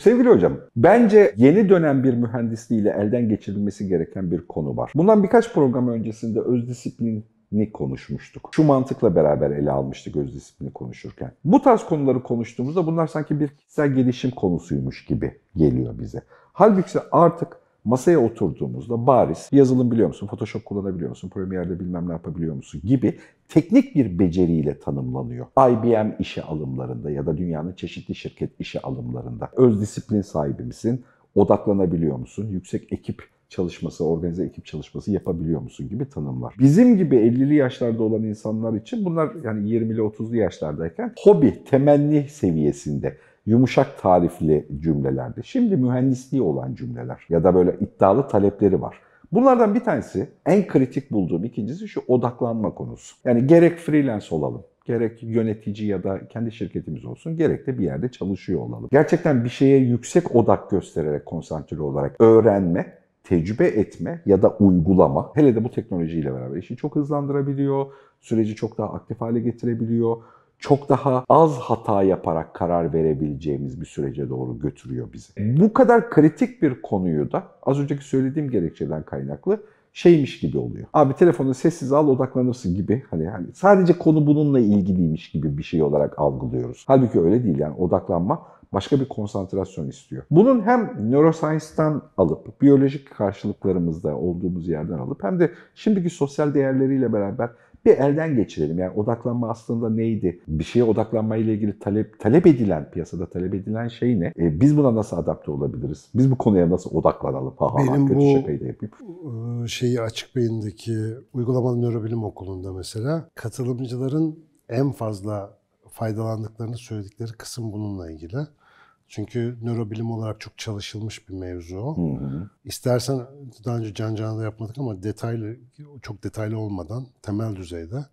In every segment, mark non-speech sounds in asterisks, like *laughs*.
Sevgili hocam, bence yeni dönem bir mühendisliğiyle elden geçirilmesi gereken bir konu var. Bundan birkaç program öncesinde öz disiplin ni konuşmuştuk. Şu mantıkla beraber ele almıştık öz disiplini konuşurken. Bu tarz konuları konuştuğumuzda bunlar sanki bir kişisel gelişim konusuymuş gibi geliyor bize. Halbuki artık masaya oturduğumuzda bariz yazılım biliyor musun, Photoshop kullanabiliyor musun, Premiere'de bilmem ne yapabiliyor musun gibi teknik bir beceriyle tanımlanıyor. IBM işe alımlarında ya da dünyanın çeşitli şirket işe alımlarında öz disiplin sahibi misin? Odaklanabiliyor musun? Yüksek ekip çalışması, organize ekip çalışması yapabiliyor musun gibi tanımlar. Bizim gibi 50'li yaşlarda olan insanlar için bunlar yani 20'li 30'lu yaşlardayken hobi, temenni seviyesinde yumuşak tarifli cümlelerde. Şimdi mühendisliği olan cümleler ya da böyle iddialı talepleri var. Bunlardan bir tanesi, en kritik bulduğum ikincisi şu odaklanma konusu. Yani gerek freelance olalım, gerek yönetici ya da kendi şirketimiz olsun, gerek de bir yerde çalışıyor olalım. Gerçekten bir şeye yüksek odak göstererek, konsantre olarak öğrenme, tecrübe etme ya da uygulama, hele de bu teknolojiyle beraber işi çok hızlandırabiliyor, süreci çok daha aktif hale getirebiliyor, çok daha az hata yaparak karar verebileceğimiz bir sürece doğru götürüyor bizi. Bu kadar kritik bir konuyu da az önceki söylediğim gerekçeden kaynaklı şeymiş gibi oluyor. Abi telefonu sessiz al odaklanırsın gibi hani hani sadece konu bununla ilgiliymiş gibi bir şey olarak algılıyoruz. Halbuki öyle değil yani odaklanma başka bir konsantrasyon istiyor. Bunun hem neuroscience'tan alıp biyolojik karşılıklarımızda olduğumuz yerden alıp hem de şimdiki sosyal değerleriyle beraber bir elden geçirelim. Yani odaklanma aslında neydi? Bir şeye odaklanma ile ilgili talep talep edilen piyasada talep edilen şey ne? E, biz buna nasıl adapte olabiliriz? Biz bu konuya nasıl odaklanalım? Ha, ha, Benim kötü bu şakayı yapayım. Iı, şeyi açık beyindeki uygulamalı nörobilim okulunda mesela katılımcıların en fazla faydalandıklarını söyledikleri kısım bununla ilgili. Çünkü nörobilim olarak çok çalışılmış bir mevzu. Hı hı. İstersen daha önce Can Can'da yapmadık ama detaylı, çok detaylı olmadan temel düzeyde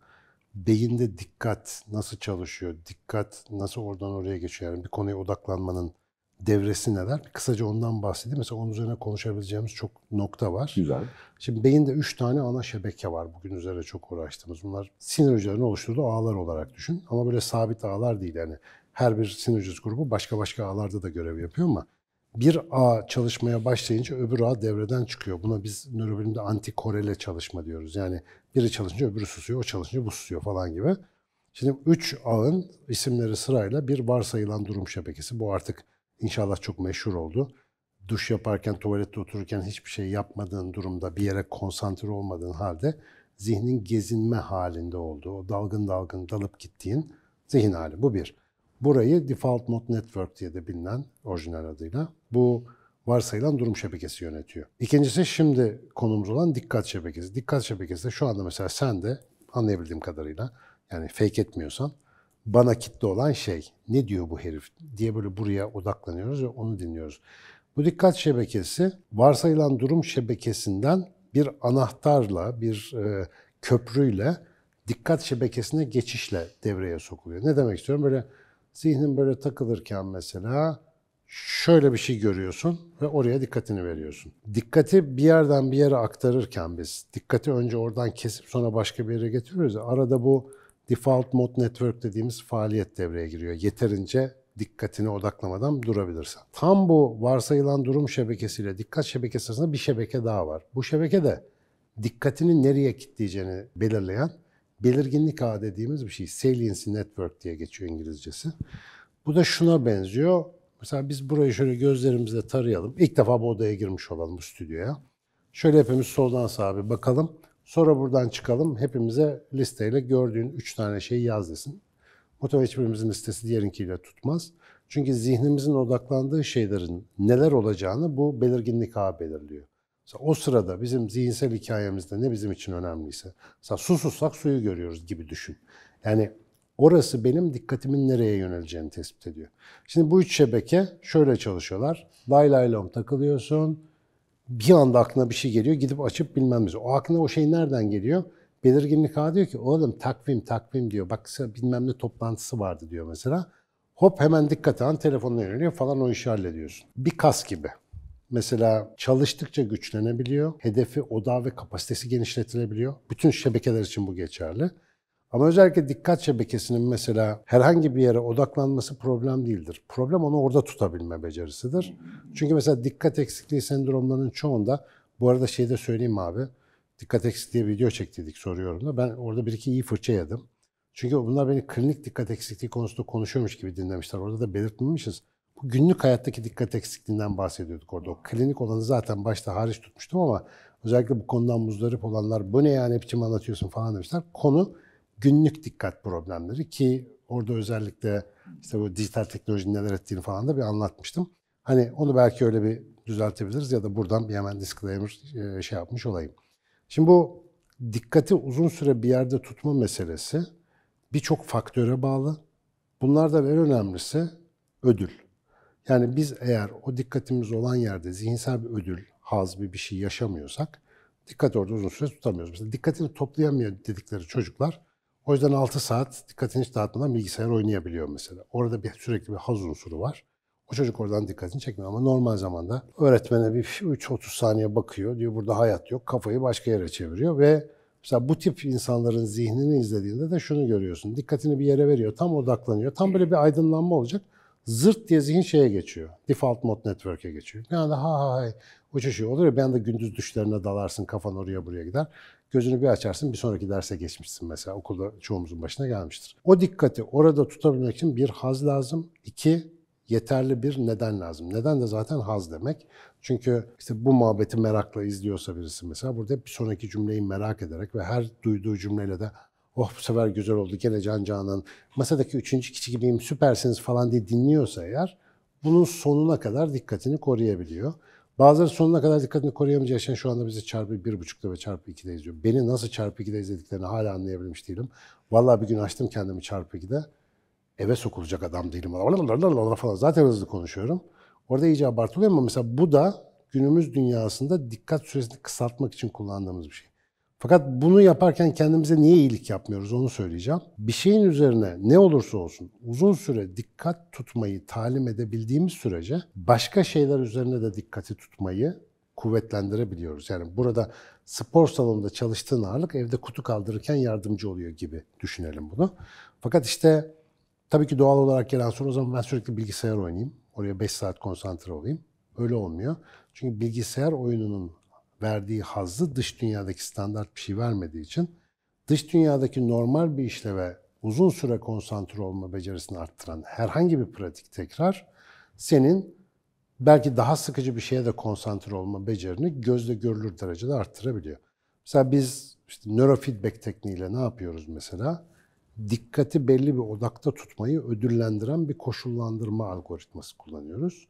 beyinde dikkat nasıl çalışıyor, dikkat nasıl oradan oraya geçiyor, yani bir konuya odaklanmanın devresi neler? Kısaca ondan bahsedeyim. Mesela onun üzerine konuşabileceğimiz çok nokta var. Güzel. Şimdi beyinde üç tane ana şebeke var bugün üzerine çok uğraştığımız. Bunlar sinir hücrelerini oluşturduğu ağlar olarak düşün. Ama böyle sabit ağlar değil yani her bir sinücüs grubu başka başka ağlarda da görev yapıyor ama bir ağ çalışmaya başlayınca öbür ağ devreden çıkıyor. Buna biz nörobilimde antikorele çalışma diyoruz. Yani biri çalışınca öbürü susuyor, o çalışınca bu susuyor falan gibi. Şimdi üç ağın isimleri sırayla bir varsayılan durum şebekesi. Bu artık inşallah çok meşhur oldu. Duş yaparken, tuvalette otururken hiçbir şey yapmadığın durumda, bir yere konsantre olmadığın halde zihnin gezinme halinde olduğu, o dalgın dalgın dalıp gittiğin zihin hali. Bu bir. Burayı Default Mode Network diye de bilinen orijinal adıyla bu varsayılan durum şebekesi yönetiyor. İkincisi şimdi konumuz olan dikkat şebekesi. Dikkat şebekesi de şu anda mesela sen de anlayabildiğim kadarıyla yani fake etmiyorsan bana kitle olan şey ne diyor bu herif diye böyle buraya odaklanıyoruz ve onu dinliyoruz. Bu dikkat şebekesi varsayılan durum şebekesinden bir anahtarla, bir e, köprüyle dikkat şebekesine geçişle devreye sokuluyor. Ne demek istiyorum? Böyle Zihnin böyle takılırken mesela şöyle bir şey görüyorsun ve oraya dikkatini veriyorsun. Dikkati bir yerden bir yere aktarırken biz, dikkati önce oradan kesip sonra başka bir yere getiriyoruz. arada bu default mode network dediğimiz faaliyet devreye giriyor. Yeterince dikkatini odaklamadan durabilirsen. Tam bu varsayılan durum şebekesiyle dikkat şebekesi arasında bir şebeke daha var. Bu şebeke de dikkatini nereye kitleyeceğini belirleyen belirginlik ağı dediğimiz bir şey. Saliency Network diye geçiyor İngilizcesi. Bu da şuna benziyor. Mesela biz burayı şöyle gözlerimizle tarayalım. İlk defa bu odaya girmiş olalım bu stüdyoya. Şöyle hepimiz soldan sağa bir bakalım. Sonra buradan çıkalım. Hepimize listeyle gördüğün üç tane şeyi yaz desin. Muhtemelen hiçbirimizin listesi diğerinkiyle tutmaz. Çünkü zihnimizin odaklandığı şeylerin neler olacağını bu belirginlik ağı belirliyor. Mesela o sırada bizim zihinsel hikayemizde ne bizim için önemliyse, mesela susussak suyu görüyoruz gibi düşün. Yani orası benim dikkatimin nereye yöneleceğini tespit ediyor. Şimdi bu üç şebeke şöyle çalışıyorlar. Lay lay lom takılıyorsun, bir anda aklına bir şey geliyor, gidip açıp bilmem ne. O aklına o şey nereden geliyor? Belirginlik ağı diyor ki oğlum takvim takvim diyor. Bak bilmem ne toplantısı vardı diyor mesela. Hop hemen dikkat an telefonuna yöneliyor falan o işi hallediyorsun. Bir kas gibi. Mesela çalıştıkça güçlenebiliyor. Hedefi, odağı ve kapasitesi genişletilebiliyor. Bütün şebekeler için bu geçerli. Ama özellikle dikkat şebekesinin mesela herhangi bir yere odaklanması problem değildir. Problem onu orada tutabilme becerisidir. Çünkü mesela dikkat eksikliği sendromlarının çoğunda, bu arada şey de söyleyeyim abi, dikkat eksikliği video çektiydik soruyorum da ben orada bir iki iyi fırça yedim. Çünkü bunlar beni klinik dikkat eksikliği konusunda konuşuyormuş gibi dinlemişler. Orada da belirtmemişiz. Bu günlük hayattaki dikkat eksikliğinden bahsediyorduk orada. O klinik olanı zaten başta hariç tutmuştum ama özellikle bu konudan muzdarip olanlar bu ne yani ne biçim anlatıyorsun falan demişler. Konu günlük dikkat problemleri ki orada özellikle işte bu dijital teknolojinin neler ettiğini falan da bir anlatmıştım. Hani onu belki öyle bir düzeltebiliriz ya da buradan bir hemen disclaimer e, şey yapmış olayım. Şimdi bu dikkati uzun süre bir yerde tutma meselesi birçok faktöre bağlı. Bunlardan en önemlisi ödül. Yani biz eğer o dikkatimiz olan yerde zihinsel bir ödül, haz bir bir şey yaşamıyorsak dikkat orada uzun süre tutamıyoruz. Mesela dikkatini toplayamıyor dedikleri çocuklar o yüzden 6 saat dikkatini hiç dağıtmadan bilgisayar oynayabiliyor mesela. Orada bir sürekli bir haz unsuru var. O çocuk oradan dikkatini çekmiyor ama normal zamanda öğretmene bir 3-30 saniye bakıyor. Diyor burada hayat yok. Kafayı başka yere çeviriyor ve mesela bu tip insanların zihnini izlediğinde de şunu görüyorsun. Dikkatini bir yere veriyor. Tam odaklanıyor. Tam böyle bir aydınlanma olacak zırt diye zihin şeye geçiyor. Default mode network'e geçiyor. Bir anda ha ha ha uçuşuyor olur ya bir anda gündüz düşlerine dalarsın kafan oraya buraya gider. Gözünü bir açarsın bir sonraki derse geçmişsin mesela okulda çoğumuzun başına gelmiştir. O dikkati orada tutabilmek için bir haz lazım. iki yeterli bir neden lazım. Neden de zaten haz demek. Çünkü işte bu muhabbeti merakla izliyorsa birisi mesela burada bir sonraki cümleyi merak ederek ve her duyduğu cümleyle de oh bu sefer güzel oldu gene Can Canan masadaki üçüncü kişi gibiyim süpersiniz falan diye dinliyorsa eğer bunun sonuna kadar dikkatini koruyabiliyor. Bazıları sonuna kadar dikkatini koruyamayacağı için şu anda bizi çarpı bir buçukta ve çarpı ikide izliyor. Beni nasıl çarpı ikide izlediklerini hala anlayabilmiş değilim. Vallahi bir gün açtım kendimi çarpı ikide. Eve sokulacak adam değilim. Falan. Zaten hızlı konuşuyorum. Orada iyice abartılıyor ama mesela bu da günümüz dünyasında dikkat süresini kısaltmak için kullandığımız bir şey. Fakat bunu yaparken kendimize niye iyilik yapmıyoruz onu söyleyeceğim. Bir şeyin üzerine ne olursa olsun uzun süre dikkat tutmayı talim edebildiğimiz sürece başka şeyler üzerine de dikkati tutmayı kuvvetlendirebiliyoruz. Yani burada spor salonunda çalıştığın ağırlık evde kutu kaldırırken yardımcı oluyor gibi düşünelim bunu. Fakat işte tabii ki doğal olarak gelen soru o zaman ben sürekli bilgisayar oynayayım. Oraya 5 saat konsantre olayım. Öyle olmuyor. Çünkü bilgisayar oyununun verdiği hazzı dış dünyadaki standart bir şey vermediği için dış dünyadaki normal bir işleve uzun süre konsantre olma becerisini arttıran herhangi bir pratik tekrar senin belki daha sıkıcı bir şeye de konsantre olma becerini gözle görülür derecede arttırabiliyor. Mesela biz işte nörofeedback tekniğiyle ne yapıyoruz mesela? Dikkati belli bir odakta tutmayı ödüllendiren bir koşullandırma algoritması kullanıyoruz.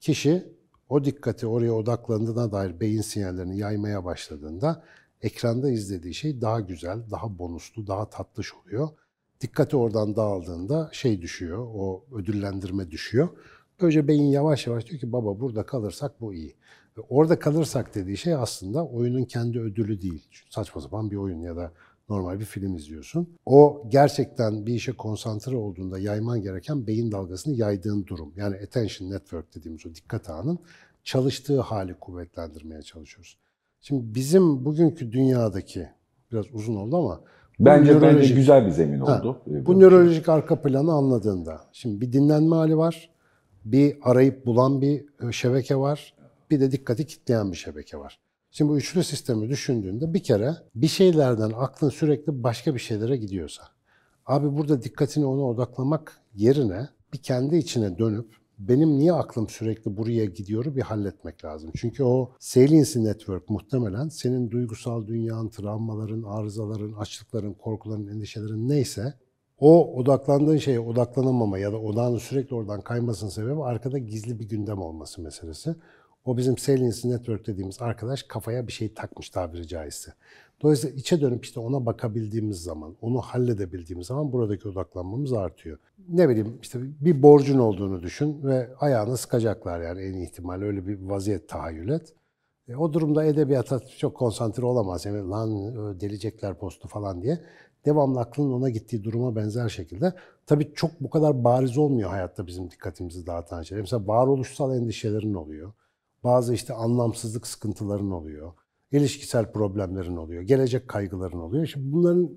Kişi o dikkati oraya odaklandığına dair beyin sinyallerini yaymaya başladığında ekranda izlediği şey daha güzel, daha bonuslu, daha tatlış oluyor. Dikkati oradan dağıldığında şey düşüyor, o ödüllendirme düşüyor. Önce beyin yavaş yavaş diyor ki baba burada kalırsak bu iyi. Ve orada kalırsak dediği şey aslında oyunun kendi ödülü değil. Çünkü saçma sapan bir oyun ya da normal bir film izliyorsun. O gerçekten bir işe konsantre olduğunda yayman gereken beyin dalgasını yaydığın durum. Yani attention network dediğimiz o dikkat ağının çalıştığı hali kuvvetlendirmeye çalışıyoruz. Şimdi bizim bugünkü dünyadaki biraz uzun oldu ama Bence, nörolojik, bence güzel bir zemin oldu. Bu, ee, bu nörolojik arka planı anladığında. Şimdi bir dinlenme hali var. Bir arayıp bulan bir e, şebeke var. Bir de dikkati kitleyen bir şebeke var. Şimdi bu üçlü sistemi düşündüğünde bir kere bir şeylerden aklın sürekli başka bir şeylere gidiyorsa, abi burada dikkatini ona odaklamak yerine bir kendi içine dönüp benim niye aklım sürekli buraya gidiyoru bir halletmek lazım. Çünkü o saliency network muhtemelen senin duygusal dünyanın, travmaların, arızaların, açlıkların, korkuların, endişelerin neyse o odaklandığın şeye odaklanamama ya da odağını sürekli oradan kaymasının sebebi arkada gizli bir gündem olması meselesi. O bizim salience network dediğimiz arkadaş kafaya bir şey takmış tabiri caizse. Dolayısıyla içe dönüp işte ona bakabildiğimiz zaman, onu halledebildiğimiz zaman buradaki odaklanmamız artıyor. Ne bileyim işte bir borcun olduğunu düşün ve ayağını sıkacaklar yani en ihtimal öyle bir vaziyet tahayyül et. E, o durumda edebiyata çok konsantre olamaz. Yani lan delecekler postu falan diye. Devamlı aklın ona gittiği duruma benzer şekilde. Tabii çok bu kadar bariz olmuyor hayatta bizim dikkatimizi dağıtan şeyler. Mesela varoluşsal endişelerin oluyor. Bazı işte anlamsızlık sıkıntıların oluyor. İlişkisel problemlerin oluyor. Gelecek kaygıların oluyor. Şimdi bunların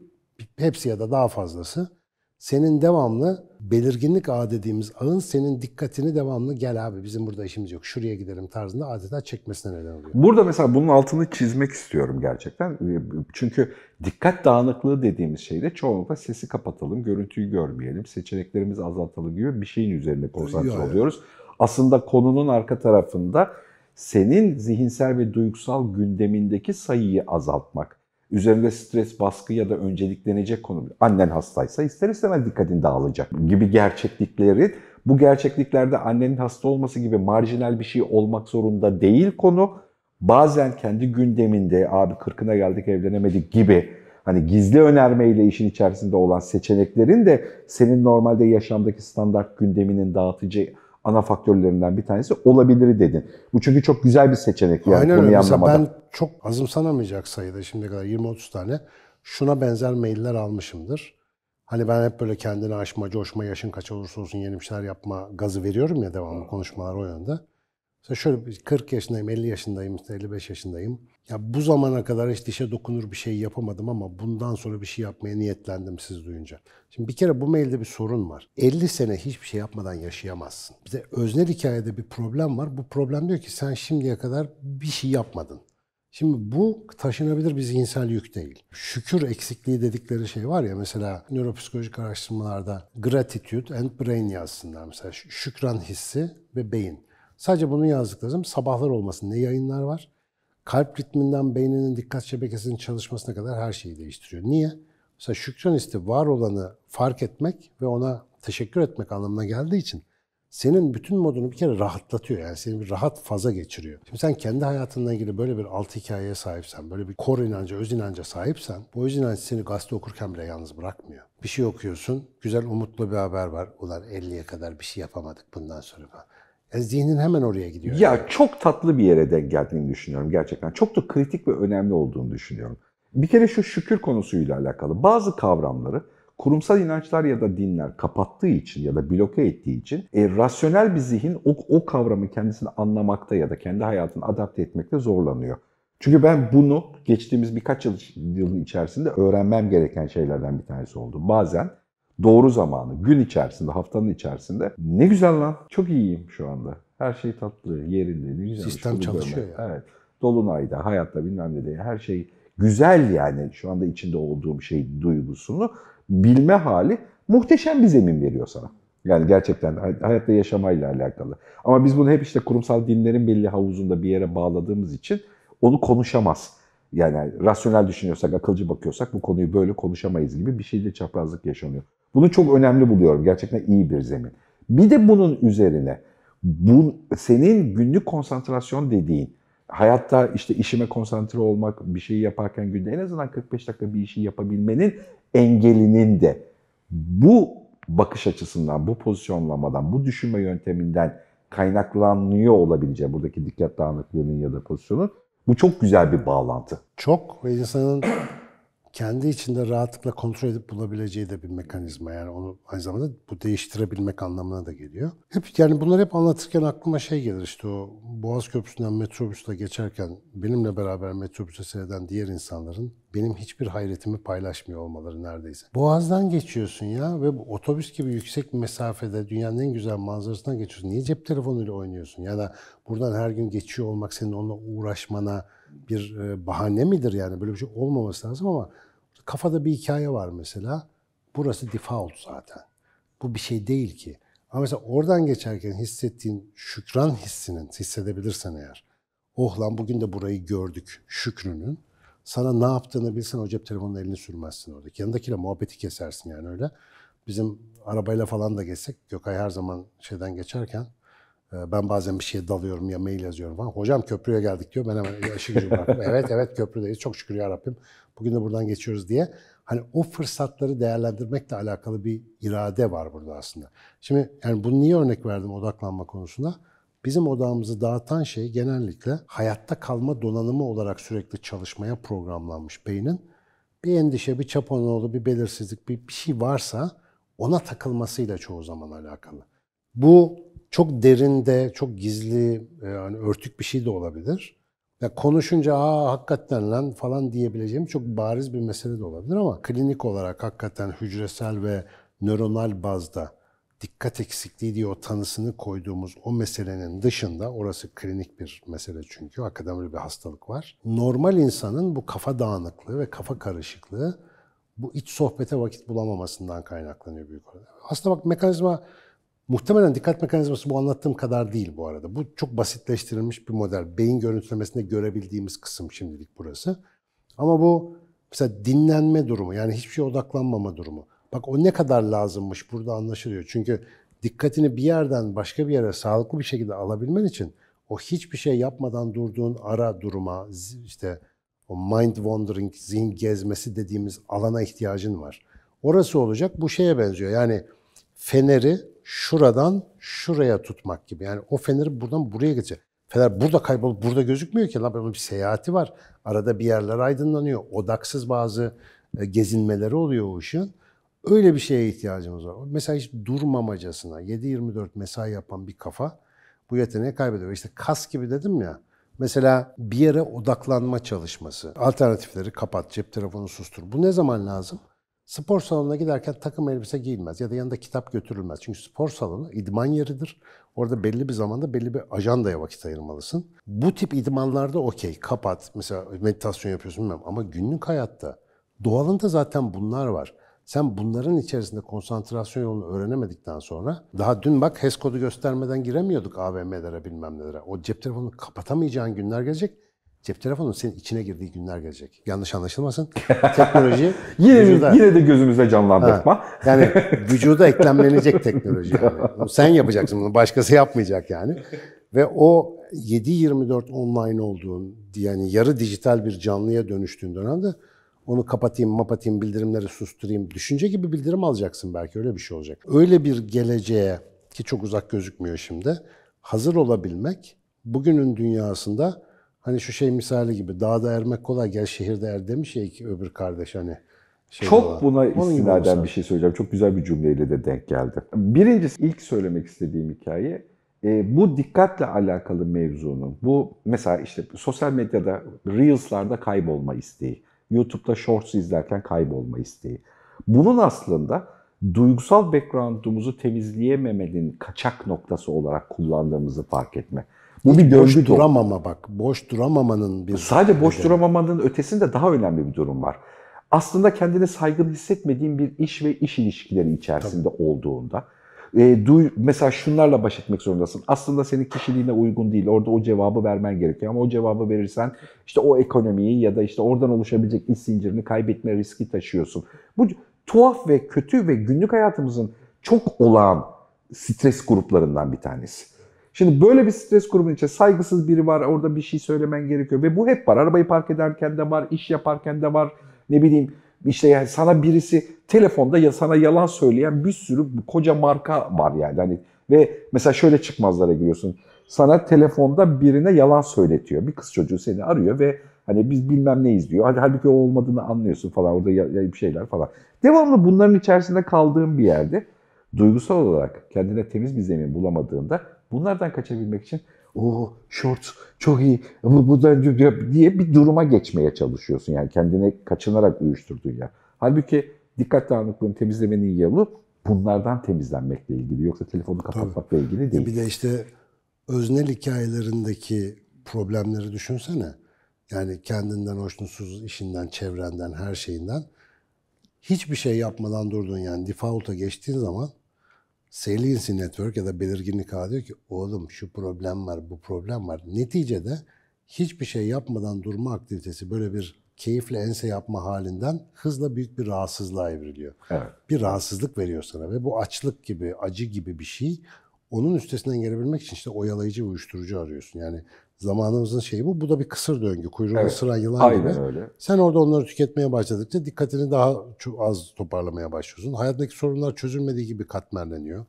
hepsi ya da daha fazlası senin devamlı belirginlik ağı dediğimiz ağın senin dikkatini devamlı gel abi bizim burada işimiz yok şuraya gidelim tarzında adeta çekmesine neden oluyor. Burada mesela bunun altını çizmek istiyorum gerçekten. Ee, çünkü dikkat dağınıklığı dediğimiz şeyde çoğunlukla sesi kapatalım, görüntüyü görmeyelim, seçeneklerimizi azaltalım gibi bir şeyin üzerine konsantre oluyoruz. Aslında konunun arka tarafında senin zihinsel ve duygusal gündemindeki sayıyı azaltmak. Üzerinde stres, baskı ya da önceliklenecek konu. Annen hastaysa ister istemez dikkatin dağılacak gibi gerçeklikleri bu gerçekliklerde annenin hasta olması gibi marjinal bir şey olmak zorunda değil konu. Bazen kendi gündeminde abi kırkına geldik evlenemedik gibi hani gizli önermeyle işin içerisinde olan seçeneklerin de senin normalde yaşamdaki standart gündeminin dağıtıcı ana faktörlerinden bir tanesi olabilir dedin. Bu çünkü çok güzel bir seçenek yani Aynen öyle. Mesela ben çok azımsanamayacak sayıda şimdiye kadar 20-30 tane şuna benzer mailler almışımdır. Hani ben hep böyle kendini aşma, coşma, yaşın kaç olursa olsun yeni bir şeyler yapma gazı veriyorum ya devamlı konuşmalar o yönde. Mesela şöyle 40 yaşındayım, 50 yaşındayım, 55 yaşındayım. Ya bu zamana kadar hiç dişe dokunur bir şey yapamadım ama bundan sonra bir şey yapmaya niyetlendim siz duyunca. Şimdi bir kere bu mailde bir sorun var. 50 sene hiçbir şey yapmadan yaşayamazsın. Bir de öznel hikayede bir problem var. Bu problem diyor ki sen şimdiye kadar bir şey yapmadın. Şimdi bu taşınabilir bir zihinsel yük değil. Şükür eksikliği dedikleri şey var ya mesela nöropsikolojik araştırmalarda gratitude and brain yazsınlar mesela şükran hissi ve beyin. Sadece bunu yazdık lazım. sabahlar olmasın. Ne yayınlar var? Kalp ritminden beyninin dikkat şebekesinin çalışmasına kadar her şeyi değiştiriyor. Niye? Mesela şükranisti var olanı fark etmek ve ona teşekkür etmek anlamına geldiği için senin bütün modunu bir kere rahatlatıyor. Yani seni bir rahat faza geçiriyor. Şimdi sen kendi hayatınla ilgili böyle bir alt hikayeye sahipsen, böyle bir kor inancı öz inanca sahipsen, bu öz inanç seni gazete okurken bile yalnız bırakmıyor. Bir şey okuyorsun, güzel umutlu bir haber var. Ulan 50'ye kadar bir şey yapamadık bundan sonra falan. Yani e, zihnin hemen oraya gidiyor. Ya çok tatlı bir yere denk geldiğini düşünüyorum gerçekten. Çok da kritik ve önemli olduğunu düşünüyorum. Bir kere şu şükür konusuyla alakalı bazı kavramları kurumsal inançlar ya da dinler kapattığı için ya da bloke ettiği için e, rasyonel bir zihin o, o kavramı kendisini anlamakta ya da kendi hayatını adapte etmekte zorlanıyor. Çünkü ben bunu geçtiğimiz birkaç yıl, yılın içerisinde öğrenmem gereken şeylerden bir tanesi oldu. Bazen doğru zamanı, gün içerisinde, haftanın içerisinde. Ne güzel lan. Çok iyiyim şu anda. Her şey tatlı, yerinde. Ne güzel. Sistem çalışıyor ya. Yani. Evet. Dolunay'da, hayatta bilmem ne diye her şey güzel yani şu anda içinde olduğum şey duygusunu bilme hali muhteşem bir zemin veriyor sana. Yani gerçekten hayatta yaşamayla alakalı. Ama biz bunu hep işte kurumsal dinlerin belli havuzunda bir yere bağladığımız için onu konuşamaz. Yani rasyonel düşünüyorsak, akılcı bakıyorsak bu konuyu böyle konuşamayız gibi bir şeyle çaprazlık yaşanıyor. Bunu çok önemli buluyorum. Gerçekten iyi bir zemin. Bir de bunun üzerine bu senin günlük konsantrasyon dediğin hayatta işte işime konsantre olmak, bir şeyi yaparken günde en azından 45 dakika bir işi yapabilmenin engelinin de bu bakış açısından, bu pozisyonlamadan, bu düşünme yönteminden kaynaklanıyor olabileceği buradaki dikkat dağınıklığının ya da pozisyonun bu çok güzel bir bağlantı. Çok ve insanın kendi içinde rahatlıkla kontrol edip bulabileceği de bir mekanizma. Yani onu aynı zamanda bu değiştirebilmek anlamına da geliyor. Hep yani bunları hep anlatırken aklıma şey gelir işte o Boğaz Köprüsü'nden metrobüsle geçerken benimle beraber metrobüse seyreden diğer insanların benim hiçbir hayretimi paylaşmıyor olmaları neredeyse. Boğaz'dan geçiyorsun ya ve bu otobüs gibi yüksek bir mesafede dünyanın en güzel manzarasından geçiyorsun. Niye cep telefonuyla oynuyorsun? Yani buradan her gün geçiyor olmak senin onunla uğraşmana, bir e, bahane midir yani böyle bir şey olmaması lazım ama kafada bir hikaye var mesela. Burası default zaten. Bu bir şey değil ki. Ama mesela oradan geçerken hissettiğin şükran hissinin, hissedebilirsen eğer, oh lan bugün de burayı gördük şükrünün, sana ne yaptığını bilsen o cep telefonunun elini sürmezsin orada. Yanındakiyle muhabbeti kesersin yani öyle. Bizim arabayla falan da geçsek, Gökay her zaman şeyden geçerken, ee, ben bazen bir şeye dalıyorum ya mail yazıyorum falan. Hocam köprüye geldik diyor. Ben hemen ışık gücü *laughs* Evet evet köprüdeyiz. Çok şükür ya Rabbim. Bugün de buradan geçiyoruz diye. Hani o fırsatları değerlendirmekle alakalı bir irade var burada aslında. Şimdi yani bunu niye örnek verdim odaklanma konusuna? Bizim odağımızı dağıtan şey genellikle hayatta kalma donanımı olarak sürekli çalışmaya programlanmış beynin. Bir endişe, bir çapanoğlu, bir belirsizlik, bir, bir şey varsa ona takılmasıyla çoğu zaman alakalı. Bu çok derinde, çok gizli, e, yani örtük bir şey de olabilir. Ya konuşunca ha hakikaten lan falan diyebileceğim çok bariz bir mesele de olabilir ama klinik olarak hakikaten hücresel ve nöronal bazda dikkat eksikliği diye o tanısını koyduğumuz o meselenin dışında orası klinik bir mesele çünkü hakikaten böyle bir hastalık var. Normal insanın bu kafa dağınıklığı ve kafa karışıklığı bu iç sohbete vakit bulamamasından kaynaklanıyor büyük oranda. Aslında bak mekanizma Muhtemelen dikkat mekanizması bu anlattığım kadar değil bu arada. Bu çok basitleştirilmiş bir model. Beyin görüntülemesinde görebildiğimiz kısım şimdilik burası. Ama bu mesela dinlenme durumu yani hiçbir şeye odaklanmama durumu. Bak o ne kadar lazımmış burada anlaşılıyor. Çünkü dikkatini bir yerden başka bir yere sağlıklı bir şekilde alabilmen için o hiçbir şey yapmadan durduğun ara duruma işte o mind wandering, zihin gezmesi dediğimiz alana ihtiyacın var. Orası olacak bu şeye benziyor. Yani feneri şuradan şuraya tutmak gibi. Yani o feneri buradan buraya gidecek. Fener burada kaybolup burada gözükmüyor ki. Lan bir seyahati var. Arada bir yerler aydınlanıyor. Odaksız bazı e, gezinmeleri oluyor o ışığın. Öyle bir şeye ihtiyacımız var. Mesela hiç durmamacasına 7-24 mesai yapan bir kafa bu yeteneği kaybediyor. İşte kas gibi dedim ya. Mesela bir yere odaklanma çalışması. Alternatifleri kapat, cep telefonu sustur. Bu ne zaman lazım? Spor salonuna giderken takım elbise giyilmez ya da yanında kitap götürülmez. Çünkü spor salonu idman yeridir. Orada belli bir zamanda belli bir ajandaya vakit ayırmalısın. Bu tip idmanlarda okey kapat. Mesela meditasyon yapıyorsun bilmem ama günlük hayatta doğalında zaten bunlar var. Sen bunların içerisinde konsantrasyon yolunu öğrenemedikten sonra daha dün bak HES kodu göstermeden giremiyorduk AVM'lere bilmem nelere. O cep telefonunu kapatamayacağın günler gelecek. Cep telefonun senin içine girdiği günler gelecek. Yanlış anlaşılmasın. *laughs* Teknoloji yine, vücuda, yine de gözümüze canlandırtma. Ha, yani vücuda eklemlenecek teknoloji. Yani. Sen yapacaksın bunu. Başkası yapmayacak yani. Ve o 7-24 online olduğun, yani yarı dijital bir canlıya dönüştüğün dönemde onu kapatayım, mapatayım, bildirimleri susturayım. Düşünce gibi bildirim alacaksın belki öyle bir şey olacak. Öyle bir geleceğe ki çok uzak gözükmüyor şimdi. Hazır olabilmek bugünün dünyasında Hani şu şey misali gibi dağda ermek kolay gel şehirde er demiş ya ki öbür kardeş hani. Şey Çok olan. buna istinaden bir şey söyleyeceğim. Çok güzel bir cümleyle de denk geldi. Birincisi ilk söylemek istediğim hikaye e, bu dikkatle alakalı mevzunun, bu mesela işte sosyal medyada Reels'larda kaybolma isteği, YouTube'da Shorts izlerken kaybolma isteği. Bunun aslında duygusal background'umuzu temizleyememenin kaçak noktası olarak kullandığımızı fark etme. Bu bir boş döngü duramama bak. Boş duramamanın bir... Sadece boş nedeni. duramamanın ötesinde daha önemli bir durum var. Aslında kendini saygın hissetmediğin bir iş ve iş ilişkileri içerisinde Tabii. olduğunda e, duy, mesela şunlarla baş etmek zorundasın. Aslında senin kişiliğine uygun değil. Orada o cevabı vermen gerekiyor. Ama o cevabı verirsen işte o ekonomiyi ya da işte oradan oluşabilecek iş zincirini kaybetme riski taşıyorsun. Bu tuhaf ve kötü ve günlük hayatımızın çok olağan stres gruplarından bir tanesi. Şimdi böyle bir stres grubunun içinde saygısız biri var, orada bir şey söylemen gerekiyor ve bu hep var. Arabayı park ederken de var, iş yaparken de var, ne bileyim işte yani sana birisi telefonda ya sana yalan söyleyen bir sürü koca marka var yani. Hani ve mesela şöyle çıkmazlara giriyorsun. Sana telefonda birine yalan söyletiyor. Bir kız çocuğu seni arıyor ve hani biz bilmem ne izliyor. Halbuki o olmadığını anlıyorsun falan orada bir şeyler falan. Devamlı bunların içerisinde kaldığım bir yerde duygusal olarak kendine temiz bir zemin bulamadığında Bunlardan kaçabilmek için o short çok iyi bu, bu da diye bir duruma geçmeye çalışıyorsun. Yani kendini kaçınarak uyuşturduğun yer. Halbuki dikkat dağınıklığını temizlemenin yolu bunlardan temizlenmekle ilgili. Yoksa telefonu kapatmakla Tabii. ilgili değil. Bir de işte öznel hikayelerindeki problemleri düşünsene. Yani kendinden hoşnutsuz, işinden, çevrenden, her şeyinden hiçbir şey yapmadan durdun yani default'a geçtiğin zaman Saliency Network ya da belirginlik ağı diyor ki oğlum şu problem var, bu problem var. Neticede hiçbir şey yapmadan durma aktivitesi böyle bir keyifle ense yapma halinden hızla büyük bir rahatsızlığa evriliyor. Evet. Bir rahatsızlık veriyor sana ve bu açlık gibi, acı gibi bir şey onun üstesinden gelebilmek için işte oyalayıcı uyuşturucu arıyorsun. Yani zamanımızın şeyi bu. Bu da bir kısır döngü. Kuyruğunu evet. sıran yılan Aynen gibi. Öyle. Sen orada onları tüketmeye başladıkça dikkatini daha çok az toparlamaya başlıyorsun. Hayattaki sorunlar çözülmediği gibi katmerleniyor.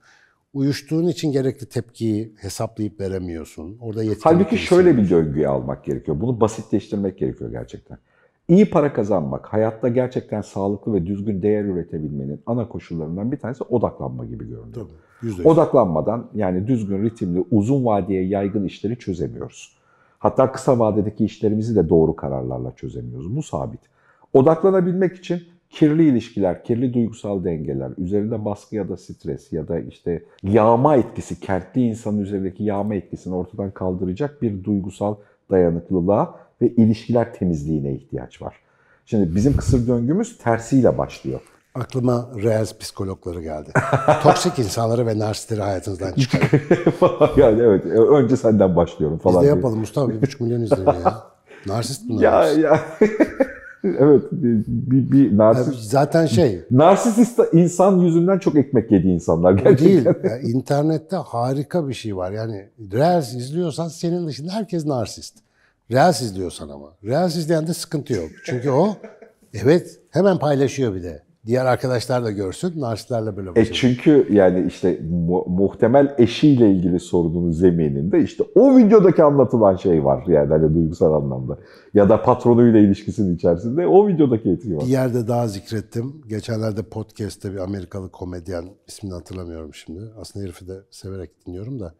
Uyuştuğun için gerekli tepkiyi hesaplayıp veremiyorsun. Orada yetkin Halbuki şöyle bir döngüye almak gerekiyor. Bunu basitleştirmek gerekiyor gerçekten. İyi para kazanmak, hayatta gerçekten sağlıklı ve düzgün değer üretebilmenin ana koşullarından bir tanesi odaklanma gibi görünüyor. Tabii. %100. Odaklanmadan yani düzgün ritimli uzun vadeye yaygın işleri çözemiyoruz. Hatta kısa vadedeki işlerimizi de doğru kararlarla çözemiyoruz. Bu sabit. Odaklanabilmek için kirli ilişkiler, kirli duygusal dengeler, üzerinde baskı ya da stres ya da işte yağma etkisi, kertli insanın üzerindeki yağma etkisini ortadan kaldıracak bir duygusal dayanıklılığa ve ilişkiler temizliğine ihtiyaç var. Şimdi bizim kısır döngümüz tersiyle başlıyor aklıma reels psikologları geldi. *laughs* Toksik insanları ve narsistleri hayatınızdan çıkarın. *laughs* yani evet. E, önce senden başlıyorum falan. Biz de yapalım Mustafa. Bir buçuk milyon izleniyor ya. *laughs* Narsist mi Ya narsist. ya. evet. Bir, bir narsist. Zaten şey. Narsist insan yüzünden çok ekmek yedi insanlar gerçekten. Değil. Yani internette harika bir şey var. Yani reels izliyorsan senin dışında herkes narsist. Reels izliyorsan ama. Reels izleyen de sıkıntı yok. Çünkü o evet hemen paylaşıyor bir de diğer arkadaşlar da görsün, narsistlerle böyle başlayalım. E çünkü yani işte mu- muhtemel eşiyle ilgili sorunun zemininde işte o videodaki anlatılan şey var yani hani duygusal anlamda. Ya da patronuyla ilişkisinin içerisinde o videodaki etki var. Bir yerde daha zikrettim. Geçenlerde podcast'te bir Amerikalı komedyen, ismini hatırlamıyorum şimdi. Aslında herifi de severek dinliyorum da.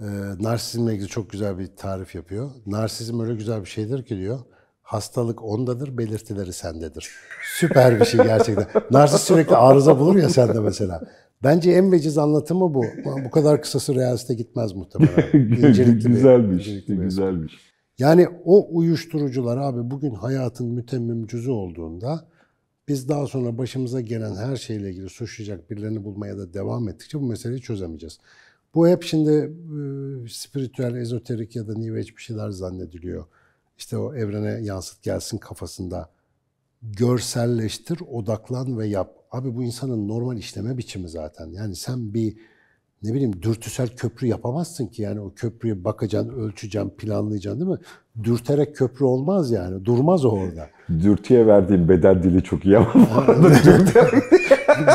Ee, narsizmle ilgili çok güzel bir tarif yapıyor. Narsizm öyle güzel bir şeydir ki diyor Hastalık ondadır, belirtileri sendedir. Süper bir şey gerçekten. Narsist sürekli arıza bulur ya sende mesela. Bence en veciz anlatımı bu. Bu kadar kısası realiste gitmez muhtemelen. *laughs* İncelikli güzelmiş, bir, güzelmiş. Bir. Yani o uyuşturucular abi bugün hayatın mütemmim cüzü olduğunda biz daha sonra başımıza gelen her şeyle ilgili suçlayacak birilerini bulmaya da devam ettikçe bu meseleyi çözemeyeceğiz. Bu hep şimdi e, spiritüel, ezoterik ya da new age bir şeyler zannediliyor işte o evrene yansıt gelsin kafasında görselleştir, odaklan ve yap. Abi bu insanın normal işleme biçimi zaten. Yani sen bir ne bileyim dürtüsel köprü yapamazsın ki. Yani o köprüye bakacaksın, ölçeceksin, planlayacaksın değil mi? Dürterek köprü olmaz yani. Durmaz o orada. Dürtüye verdiğim beden dili çok iyi ama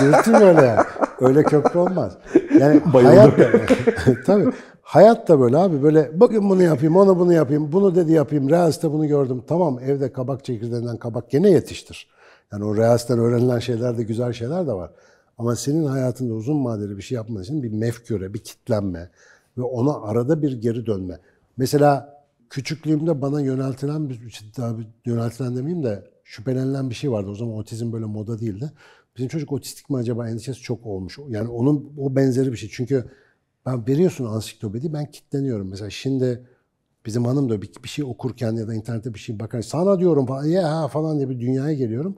Dürtü *laughs* öyle. Öyle köprü olmaz. Yani Bayıldım. hayat... *laughs* Tabii. Hayat da böyle abi böyle bugün bunu yapayım, onu bunu yapayım, bunu dedi yapayım, Reels'te bunu gördüm. Tamam evde kabak çekirdeğinden kabak gene yetiştir. Yani o Reels'ten öğrenilen şeyler de güzel şeyler de var. Ama senin hayatında uzun vadeli bir şey yapman için bir mefküre, bir kitlenme ve ona arada bir geri dönme. Mesela küçüklüğümde bana yöneltilen bir, yöneltilen demeyeyim de şüphelenilen bir şey vardı. O zaman otizm böyle moda değildi. Bizim çocuk otistik mi acaba endişesi çok olmuş. Yani onun o benzeri bir şey. Çünkü ben veriyorsun ansiklopedi ben kitleniyorum. Mesela şimdi bizim hanım da bir, bir şey okurken ya da internette bir şey bakar. Sana diyorum falan, ya falan diye bir dünyaya geliyorum.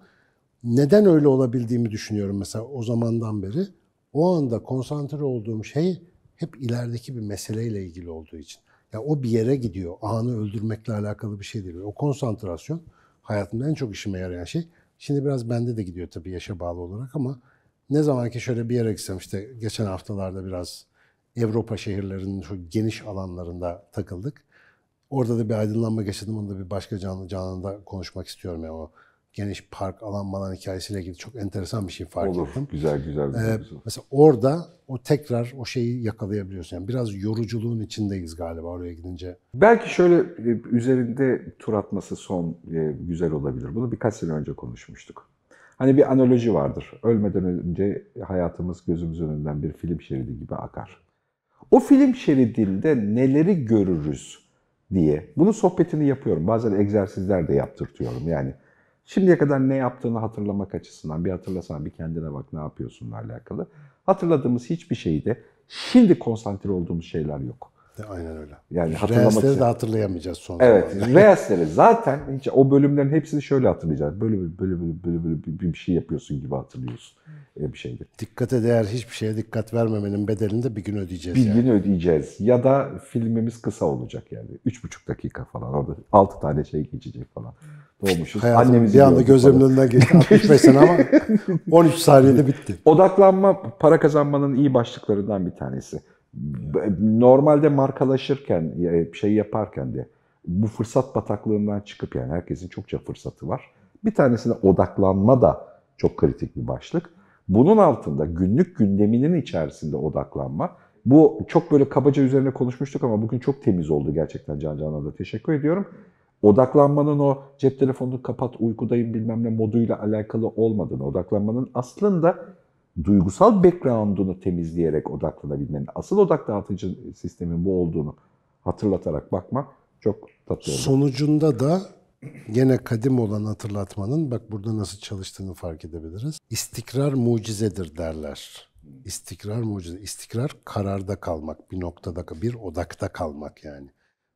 Neden öyle olabildiğimi düşünüyorum mesela o zamandan beri. O anda konsantre olduğum şey hep ilerideki bir meseleyle ilgili olduğu için. Ya yani o bir yere gidiyor. Anı öldürmekle alakalı bir şey değil. O konsantrasyon hayatımda en çok işime yarayan şey. Şimdi biraz bende de gidiyor tabii yaşa bağlı olarak ama ne zaman ki şöyle bir yere gitsem işte geçen haftalarda biraz Avrupa şehirlerinin şu geniş alanlarında takıldık. Orada da bir aydınlanma geçirdim. Onu da bir başka canlı canlıda konuşmak istiyorum ya o geniş park alan falan hikayesiyle ilgili çok enteresan bir şey fark Olur, ettim. Olur. Güzel güzel. Ee, güzel. mesela orada o tekrar o şeyi yakalayabiliyorsun. Yani biraz yoruculuğun içindeyiz galiba oraya gidince. Belki şöyle e, üzerinde tur atması son e, güzel olabilir. Bunu birkaç sene önce konuşmuştuk. Hani bir analoji vardır. Ölmeden önce hayatımız gözümüzün önünden bir film şeridi gibi akar. O film şeridinde neleri görürüz diye. Bunu sohbetini yapıyorum. Bazen egzersizler de yaptırtıyorum. Yani şimdiye kadar ne yaptığını hatırlamak açısından bir hatırlasan bir kendine bak ne yapıyorsunla alakalı. Hatırladığımız hiçbir şeyde şimdi konsantre olduğumuz şeyler yok. Aynen öyle. Yani hatırlamak Reels'leri de hatırlayamayacağız son Evet. *laughs* Reels'leri zaten hiç o bölümlerin hepsini şöyle hatırlayacağız. Böyle böyle böyle böyle, böyle bir, bir şey yapıyorsun gibi hatırlıyorsun e, bir şeydir. Dikkate değer hiçbir şeye dikkat vermemenin bedelini de bir gün ödeyeceğiz. Bir yani. gün ödeyeceğiz. Ya da filmimiz kısa olacak yani. Üç buçuk dakika falan orada altı tane şey geçecek falan. Doğmuşuz. Hayatım, Annemizi bir anda gözlerimin önünden geçti. 65 *laughs* sene ama 13 saniyede bitti. Odaklanma para kazanmanın iyi başlıklarından bir tanesi. Normalde markalaşırken, e, şey yaparken de bu fırsat bataklığından çıkıp yani herkesin çokça fırsatı var. Bir tanesine odaklanma da çok kritik bir başlık. Bunun altında günlük gündeminin içerisinde odaklanma. Bu çok böyle kabaca üzerine konuşmuştuk ama bugün çok temiz oldu gerçekten Can Can'a da teşekkür ediyorum. Odaklanmanın o cep telefonunu kapat uykudayım bilmem ne moduyla alakalı olmadığını, odaklanmanın aslında duygusal background'unu temizleyerek odaklanabilmenin, asıl odak dağıtıcı sistemin bu olduğunu hatırlatarak bakmak çok tatlı olur. Sonucunda da gene kadim olan hatırlatmanın bak burada nasıl çalıştığını fark edebiliriz. İstikrar mucizedir derler. İstikrar mucize. istikrar kararda kalmak, bir noktada, bir odakta kalmak yani.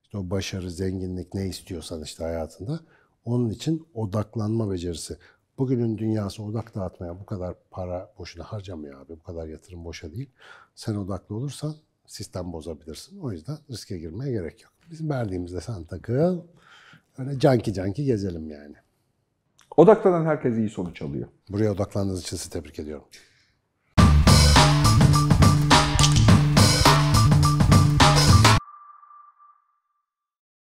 İşte o başarı, zenginlik ne istiyorsan işte hayatında. Onun için odaklanma becerisi. Bugünün dünyası odak dağıtmaya bu kadar para boşuna harcamıyor abi. Bu kadar yatırım boşa değil. Sen odaklı olursan sistem bozabilirsin. O yüzden riske girmeye gerek yok. Biz verdiğimizde sen takıl. Öyle canki canki gezelim yani. Odaklanan herkes iyi sonuç alıyor. Buraya odaklandığınız için sizi tebrik ediyorum.